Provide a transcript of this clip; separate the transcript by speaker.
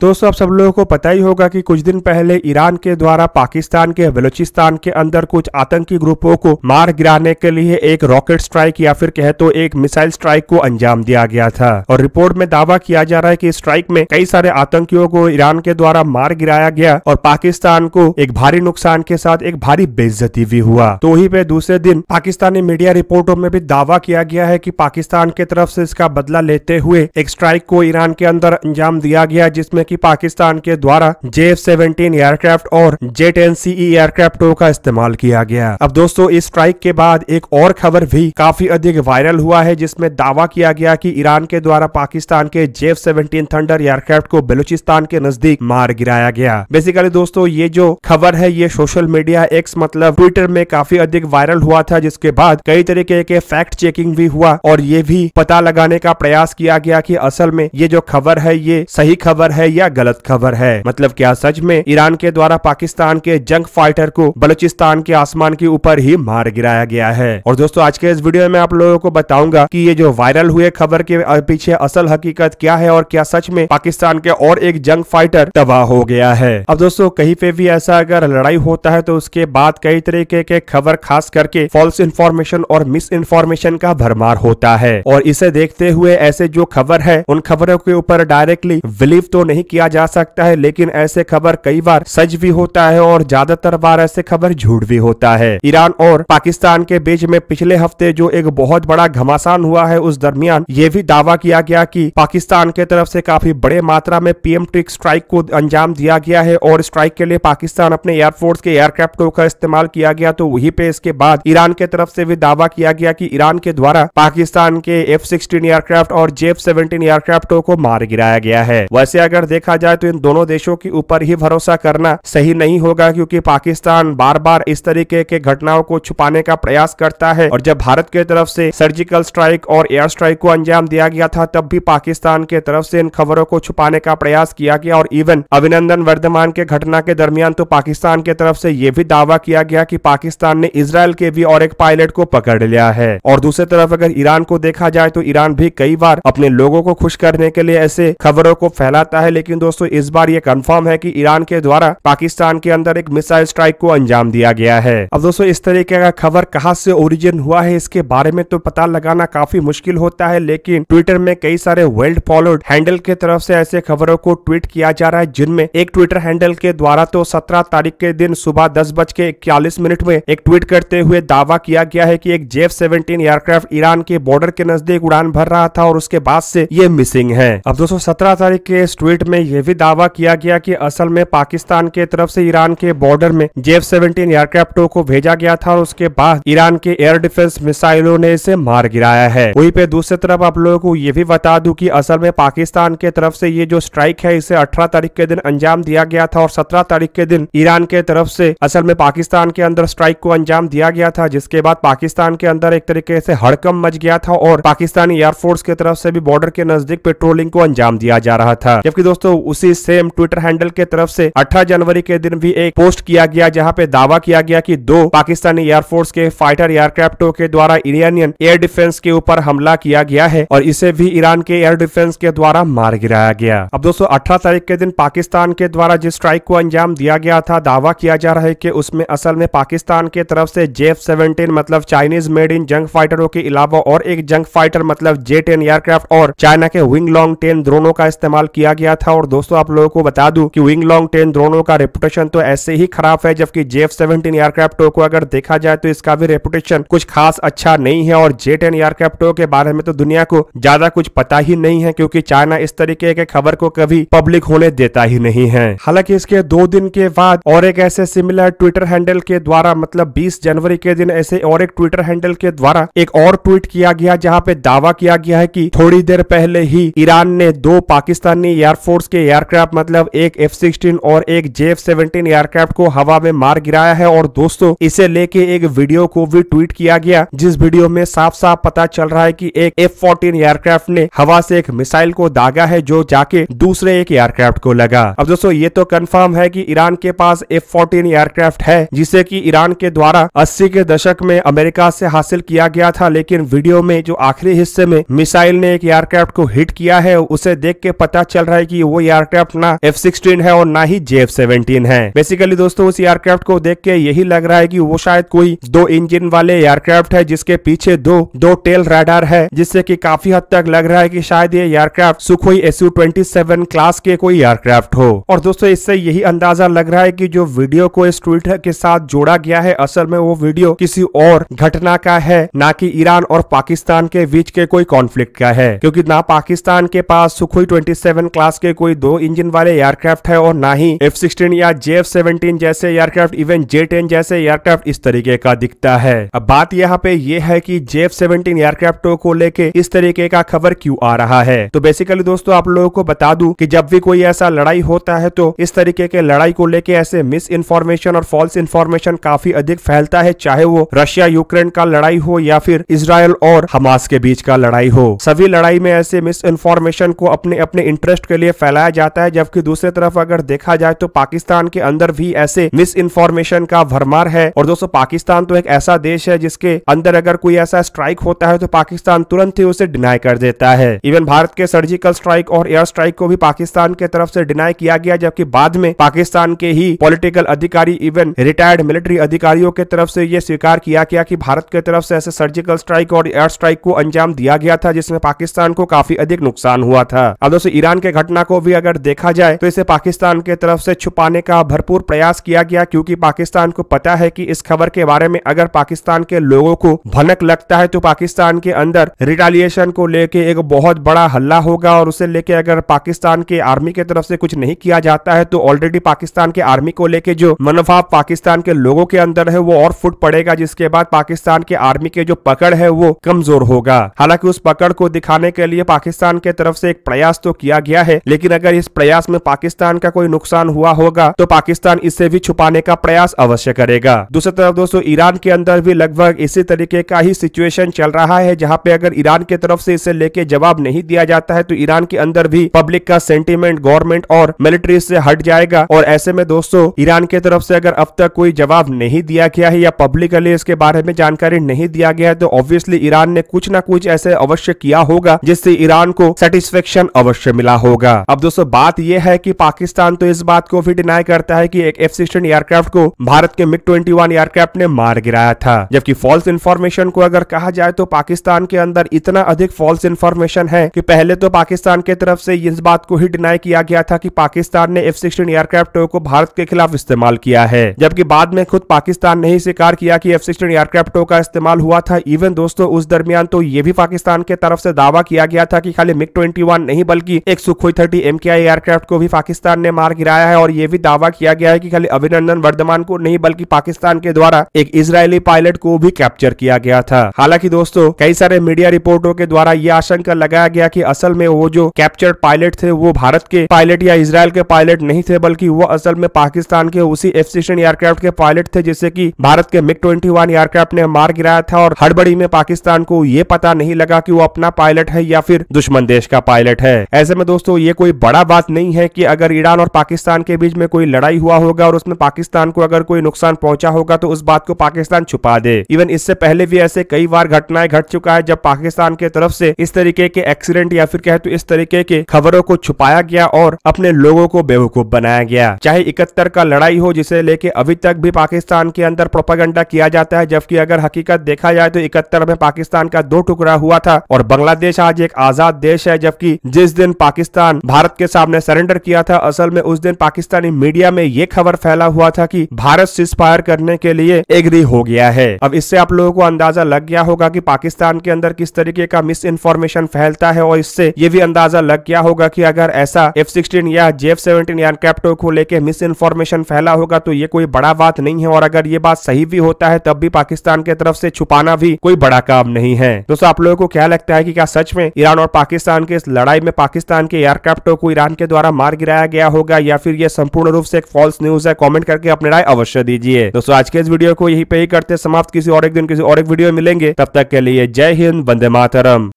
Speaker 1: दोस्तों आप सब लोगों को पता ही होगा कि कुछ दिन पहले ईरान के द्वारा पाकिस्तान के बलूचिस्तान के अंदर कुछ आतंकी ग्रुपों को मार गिराने के लिए एक रॉकेट स्ट्राइक या फिर कहे तो एक मिसाइल स्ट्राइक को अंजाम दिया गया था और रिपोर्ट में दावा किया जा रहा है कि स्ट्राइक में कई सारे आतंकियों को ईरान के द्वारा मार गिराया गया और पाकिस्तान को एक भारी नुकसान के साथ एक भारी बेजती भी हुआ तो ही पे दूसरे दिन पाकिस्तानी मीडिया रिपोर्टों में भी दावा किया गया है की पाकिस्तान के तरफ से इसका बदला लेते हुए एक स्ट्राइक को ईरान के अंदर अंजाम दिया गया जिसमें कि पाकिस्तान के द्वारा जे एफ सेवेंटीन एयरक्राफ्ट और जे टेन सी एयरक्राफ्टों का इस्तेमाल किया गया अब दोस्तों इस स्ट्राइक के बाद एक और खबर भी काफी अधिक वायरल हुआ है जिसमें दावा किया गया कि ईरान के द्वारा पाकिस्तान के J F seventeen thunder aircraft को बलूचिस्तान के नजदीक मार गिराया गया बेसिकली दोस्तों ये जो खबर है ये सोशल मीडिया एक्स मतलब ट्विटर में काफी अधिक वायरल हुआ था जिसके बाद कई तरीके के फैक्ट चेकिंग भी हुआ और ये भी पता लगाने का प्रयास किया गया कि असल में ये जो खबर है ये सही खबर है या गलत खबर है मतलब क्या सच में ईरान के द्वारा पाकिस्तान के जंग फाइटर को बलूचिस्तान के आसमान के ऊपर ही मार गिराया गया है और दोस्तों आज के इस वीडियो में आप लोगों को बताऊंगा कि ये जो वायरल हुए खबर के पीछे असल हकीकत क्या है और क्या सच में पाकिस्तान के और एक जंग फाइटर तबाह हो गया है अब दोस्तों कहीं पे भी ऐसा अगर लड़ाई होता है तो उसके बाद कई तरीके के खबर खास करके फॉल्स इन्फॉर्मेशन और मिस इन्फॉर्मेशन का भरमार होता है और इसे देखते हुए ऐसे जो खबर है उन खबरों के ऊपर डायरेक्टली बिलीव तो नहीं किया जा सकता है लेकिन ऐसे खबर कई बार सच भी होता है और ज्यादातर बार ऐसे खबर झूठ भी होता है ईरान और पाकिस्तान के बीच में पिछले हफ्ते जो एक बहुत बड़ा घमासान हुआ है उस दरमियान ये भी दावा किया गया कि पाकिस्तान के तरफ ऐसी काफी बड़े मात्रा में पीएम ट्रिक स्ट्राइक को अंजाम दिया गया है और स्ट्राइक के लिए पाकिस्तान अपने एयरफोर्स के एयरक्राफ्टों का इस्तेमाल किया गया तो वही पे इसके बाद ईरान के तरफ ऐसी भी दावा किया गया कि ईरान के द्वारा पाकिस्तान के एफ सिक्सटीन एयरक्राफ्ट और जेफ सेवेंटीन एयरक्राफ्टों को मार गिराया गया है वैसे अगर देखा जाए तो इन दोनों देशों के ऊपर ही भरोसा करना सही नहीं होगा क्योंकि पाकिस्तान बार बार इस तरीके के घटनाओं को छुपाने का प्रयास करता है और जब भारत के तरफ से सर्जिकल स्ट्राइक और एयर स्ट्राइक को अंजाम दिया गया था तब भी पाकिस्तान के तरफ से इन खबरों को छुपाने का प्रयास किया गया और इवन अभिनंदन वर्धमान के घटना के दरमियान तो पाकिस्तान के तरफ से यह भी दावा किया गया कि पाकिस्तान ने इसराइल के भी और एक पायलट को पकड़ लिया है और दूसरी तरफ अगर ईरान को देखा जाए तो ईरान भी कई बार अपने लोगों को खुश करने के लिए ऐसे खबरों को फैलाता है लेकिन लेकिन दोस्तों इस बार ये कंफर्म है कि ईरान के द्वारा पाकिस्तान के अंदर एक मिसाइल स्ट्राइक को अंजाम दिया गया है अब दोस्तों इस तरीके का खबर कहाँ से ओरिजिन हुआ है इसके बारे में तो पता लगाना काफी मुश्किल होता है लेकिन ट्विटर में कई सारे वेल्ड फॉलोड हैंडल के तरफ से ऐसे खबरों को ट्वीट किया जा रहा है जिनमें एक ट्विटर हैंडल के द्वारा तो सत्रह तारीख के दिन सुबह दस बज के इक्यालीस मिनट में एक ट्वीट करते हुए दावा किया गया है की एक जेफ सेवेंटीन एयरक्राफ्ट ईरान के बॉर्डर के नजदीक उड़ान भर रहा था और उसके बाद से ये मिसिंग है अब दोस्तों सत्रह तारीख के इस ट्वीट में में यह भी दावा किया गया कि असल में पाकिस्तान के तरफ से ईरान के बॉर्डर में जेफ सेवेंटीन एयरक्राफ्टों को भेजा गया था और उसके बाद ईरान के एयर डिफेंस मिसाइलों ने इसे मार गिराया है वही पे दूसरी तरफ आप लोगों को ये भी बता दू की असल में पाकिस्तान के तरफ से ये जो स्ट्राइक है इसे अठारह तारीख के दिन अंजाम दिया गया था और सत्रह तारीख के दिन ईरान के तरफ से असल में पाकिस्तान के अंदर स्ट्राइक को अंजाम दिया गया था जिसके बाद पाकिस्तान के अंदर एक तरीके से हड़कम मच गया था और पाकिस्तानी एयरफोर्स की तरफ से भी बॉर्डर के नजदीक पेट्रोलिंग को अंजाम दिया जा रहा था जबकि दोस्तों दोस्तों उसी सेम ट्विटर हैंडल के तरफ से 18 जनवरी के दिन भी एक पोस्ट किया गया जहां पे दावा किया गया कि दो पाकिस्तानी एयरफोर्स के फाइटर एयरक्राफ्टों के द्वारा इरानियन एयर डिफेंस के ऊपर हमला किया गया है और इसे भी ईरान के एयर डिफेंस के द्वारा मार गिराया गया अब दोस्तों अठारह तारीख के दिन पाकिस्तान के द्वारा जिस स्ट्राइक को अंजाम दिया गया था दावा किया जा रहा है की उसमें असल में पाकिस्तान के तरफ से जेफ सेवेंटीन मतलब चाइनीज मेड इन जंग फाइटरों के अलावा और एक जंग फाइटर मतलब जे टेन एयरक्राफ्ट और चाइना के विंग लॉन्ग टेन ड्रोनों का इस्तेमाल किया गया था था और दोस्तों आप लोगों को बता दूं कि विंग लॉन्ग टेन ड्रोनों का रेपुटेशन तो ऐसे ही खराब है जबकि जेफ सेवेंटीन एयरक्राफ्टो को अगर देखा जाए तो इसका भी रेपुटेशन कुछ खास अच्छा नहीं है और जे टेन एयरक्राफ्टो के बारे में तो दुनिया को ज्यादा कुछ पता ही नहीं है क्योंकि चाइना इस तरीके के खबर को कभी पब्लिक होने देता ही नहीं है हालांकि इसके दो दिन के बाद और एक ऐसे सिमिलर ट्विटर हैंडल के द्वारा मतलब बीस जनवरी के दिन ऐसे और एक ट्विटर हैंडल के द्वारा एक और ट्वीट किया गया जहाँ पे दावा किया गया है की थोड़ी देर पहले ही ईरान ने दो पाकिस्तानी एयरफोर्स फोर्स के एयरक्राफ्ट मतलब एक एफ सिक्सटीन और एक जे एफ सेवनटीन एयरक्राफ्ट को हवा में मार गिराया है और दोस्तों इसे लेके एक वीडियो को भी ट्वीट किया गया जिस वीडियो में साफ साफ पता चल रहा है की एक एफ फोर्टीन एयरक्राफ्ट ने हवा से एक मिसाइल को दागा है जो जाके दूसरे एक एयरक्राफ्ट को लगा अब दोस्तों ये तो कन्फर्म है की ईरान के पास एफ फोर्टीन एयरक्राफ्ट है जिसे की ईरान के द्वारा अस्सी के दशक में अमेरिका से हासिल किया गया था लेकिन वीडियो में जो आखिरी हिस्से में मिसाइल ने एक एयरक्राफ्ट को हिट किया है उसे देख के पता चल रहा है की वो एयरक्राफ्ट ना एफ सिक्सटीन है और ना ही जे एफ सेवेंटीन है बेसिकली दोस्तों उस एयरक्राफ्ट को देख के यही लग रहा है की वो शायद कोई दो इंजन वाले एयरक्राफ्ट है जिसके पीछे दो दो टेल रडार है जिससे की काफी हद तक लग रहा है की शायद ये एयरक्राफ्ट सुखोई एस क्लास के कोई एयरक्राफ्ट हो और दोस्तों इससे यही अंदाजा लग रहा है की जो वीडियो को इस ट्विटर के साथ जोड़ा गया है असल में वो वीडियो किसी और घटना का है न की ईरान और पाकिस्तान के बीच के कोई कॉन्फ्लिक्ट का है क्योंकि ना पाकिस्तान के पास सुखोई 27 क्लास के कोई दो इंजन वाले एयरक्राफ्ट है और ना ही एफ सिक्सटीन या जे एफ सेवेंटीन जैसे एयरक्राफ्ट इवन जे टेन जैसे एयरक्राफ्ट इस तरीके का दिखता है अब बात यहाँ पे ये है की जे एफ सेवेंटीन एयरक्राफ्टों को लेके इस तरीके का खबर क्यूँ आ रहा है तो बेसिकली दोस्तों आप लोगों को बता दू की जब भी कोई ऐसा लड़ाई होता है तो इस तरीके के लड़ाई को लेके ऐसे मिस इन्फॉर्मेशन और फॉल्स इन्फॉर्मेशन काफी अधिक फैलता है चाहे वो रशिया यूक्रेन का लड़ाई हो या फिर इसराइल और हमास के बीच का लड़ाई हो सभी लड़ाई में ऐसे मिस इन्फॉर्मेशन को अपने अपने इंटरेस्ट के लिए फैलाया जाता है जबकि दूसरी तरफ अगर देखा जाए तो पाकिस्तान के अंदर भी ऐसे मिस इन्फॉर्मेशन का भरमार है और दोस्तों पाकिस्तान तो एक ऐसा देश है जिसके अंदर अगर कोई ऐसा स्ट्राइक होता है तो पाकिस्तान तुरंत ही उसे डिनाई कर देता है इवन भारत के सर्जिकल स्ट्राइक और एयर स्ट्राइक को भी पाकिस्तान के तरफ से डिनाई किया गया जबकि बाद में पाकिस्तान के ही पॉलिटिकल अधिकारी इवन रिटायर्ड मिलिट्री अधिकारियों के तरफ से यह स्वीकार किया गया कि भारत के तरफ से ऐसे सर्जिकल स्ट्राइक और एयर स्ट्राइक को अंजाम दिया गया था जिसमें पाकिस्तान को काफी अधिक नुकसान हुआ था अब दोस्तों ईरान के घटना को को भी अगर देखा जाए तो इसे पाकिस्तान के तरफ से छुपाने का भरपूर प्रयास किया गया क्योंकि पाकिस्तान को पता है कि इस खबर के बारे में अगर पाकिस्तान के लोगों को भनक लगता है तो पाकिस्तान के अंदर रिटालिएशन को लेके एक बहुत बड़ा हल्ला होगा और उसे लेके अगर पाकिस्तान के आर्मी के तरफ से कुछ नहीं किया जाता है तो ऑलरेडी पाकिस्तान के आर्मी को लेके जो मनोभाव पाकिस्तान के लोगों के अंदर है वो और फुट पड़ेगा जिसके बाद पाकिस्तान के आर्मी के जो पकड़ है वो कमजोर होगा हालांकि उस पकड़ को दिखाने के लिए पाकिस्तान के तरफ से एक प्रयास तो किया गया है लेकिन लेकिन अगर इस प्रयास में पाकिस्तान का कोई नुकसान हुआ होगा तो पाकिस्तान इसे भी छुपाने का प्रयास अवश्य करेगा दूसरी तरफ दोस्तों ईरान के अंदर भी लगभग इसी तरीके का ही सिचुएशन चल रहा है जहाँ पे अगर ईरान की तरफ से इसे लेके जवाब नहीं दिया जाता है तो ईरान के अंदर भी पब्लिक का सेंटिमेंट गवर्नमेंट और मिलिट्री से हट जाएगा और ऐसे में दोस्तों ईरान के तरफ से अगर अब तक कोई जवाब नहीं दिया गया है या पब्लिकली इसके बारे में जानकारी नहीं दिया गया है तो ऑब्वियसली ईरान ने कुछ ना कुछ ऐसे अवश्य किया होगा जिससे ईरान को सेटिस्फेक्शन अवश्य मिला होगा अब दोस्तों बात यह है कि पाकिस्तान तो इस बात को भी डिनाई करता है कि एक एफ सिक्सटीन एयरक्राफ्ट को भारत के मिग ट्वेंटी एयरक्राफ्ट ने मार गिराया था जबकि फॉल्स इन्फॉर्मेशन को अगर कहा जाए तो पाकिस्तान के अंदर इतना अधिक फॉल्स इन्फॉर्मेशन है कि पहले तो पाकिस्तान के तरफ से इस बात को ही डिनाई किया गया था कि पाकिस्तान ने एफ सिक्सटीन एयरक्राफ्ट को भारत के खिलाफ इस्तेमाल किया है जबकि बाद में खुद पाकिस्तान ने ही स्वीकार किया कि एफ सिक्सटीन एयरक्राफ्टों का इस्तेमाल हुआ था इवन दोस्तों उस दरमियान तो ये भी पाकिस्तान के तरफ से दावा किया गया था कि खाली मिग ट्वेंटी नहीं बल्कि एक Sukhoi thirty M K aircraft को भी पाकिस्तान ने मार गिराया है और ये भी दावा किया गया है कि खाली अभिनंदन वर्धमान को नहीं बल्कि पाकिस्तान के द्वारा एक इसराइली पायलट को भी कैप्चर किया गया था हालांकि दोस्तों कई सारे मीडिया रिपोर्टों के द्वारा ये आशंका लगाया गया की असल में वो जो कैप्चर्ड पायलट थे वो भारत के पायलट या इसराइल के पायलट नहीं थे बल्कि वो असल में पाकिस्तान के उसी एफ एयरक्राफ्ट के पायलट थे जिससे की भारत के मिग ट्वेंटी एयरक्राफ्ट ने मार गिराया था और हड़बड़ी में पाकिस्तान को ये पता नहीं लगा की वो अपना पायलट है या फिर दुश्मन देश का पायलट है ऐसे में दोस्तों ये कोई कोई बड़ा बात नहीं है कि अगर ईरान और पाकिस्तान के बीच में कोई लड़ाई हुआ होगा और उसमें पाकिस्तान को अगर कोई नुकसान पहुंचा होगा तो उस बात को पाकिस्तान छुपा दे इवन इससे पहले भी ऐसे कई बार घटनाएं घट चुका है जब पाकिस्तान के तरफ से इस तरीके के एक्सीडेंट या फिर कहे तो इस तरीके के खबरों को छुपाया गया और अपने लोगों को बेवकूफ बनाया गया चाहे इकहत्तर का लड़ाई हो जिसे लेके अभी तक भी पाकिस्तान के अंदर प्रोपागंडा किया जाता है जबकि अगर हकीकत देखा जाए तो इकहत्तर में पाकिस्तान का दो टुकड़ा हुआ था और बांग्लादेश आज एक आजाद देश है जबकि जिस दिन पाकिस्तान भारत के सामने सरेंडर किया था असल में उस दिन पाकिस्तानी मीडिया में ये खबर फैला हुआ था कि भारत सीज फायर करने के लिए एग्री हो गया है अब इससे आप लोगों को अंदाजा लग गया होगा कि पाकिस्तान के अंदर किस तरीके का मिस इन्फॉर्मेशन फैलता है और इससे ये भी अंदाजा लग गया होगा की अगर ऐसा एफ या जे एफ सेवेंटीन कैप्टो को लेकर मिस इन्फॉर्मेशन फैला होगा तो ये कोई बड़ा बात नहीं है और अगर ये बात सही भी होता है तब भी पाकिस्तान के तरफ से छुपाना भी कोई बड़ा काम नहीं है दोस्तों आप लोगों को क्या लगता है की क्या सच में ईरान और पाकिस्तान के इस लड़ाई में पाकिस्तान के एयरक्राफ्ट भुट्टो को ईरान के द्वारा मार गिराया गया होगा या फिर यह संपूर्ण रूप से एक फॉल्स न्यूज है कॉमेंट करके अपने राय अवश्य दीजिए दोस्तों आज के इस वीडियो को यही पे ही करते समाप्त किसी और एक दिन किसी और एक वीडियो मिलेंगे तब तक के लिए जय हिंद वंदे मातरम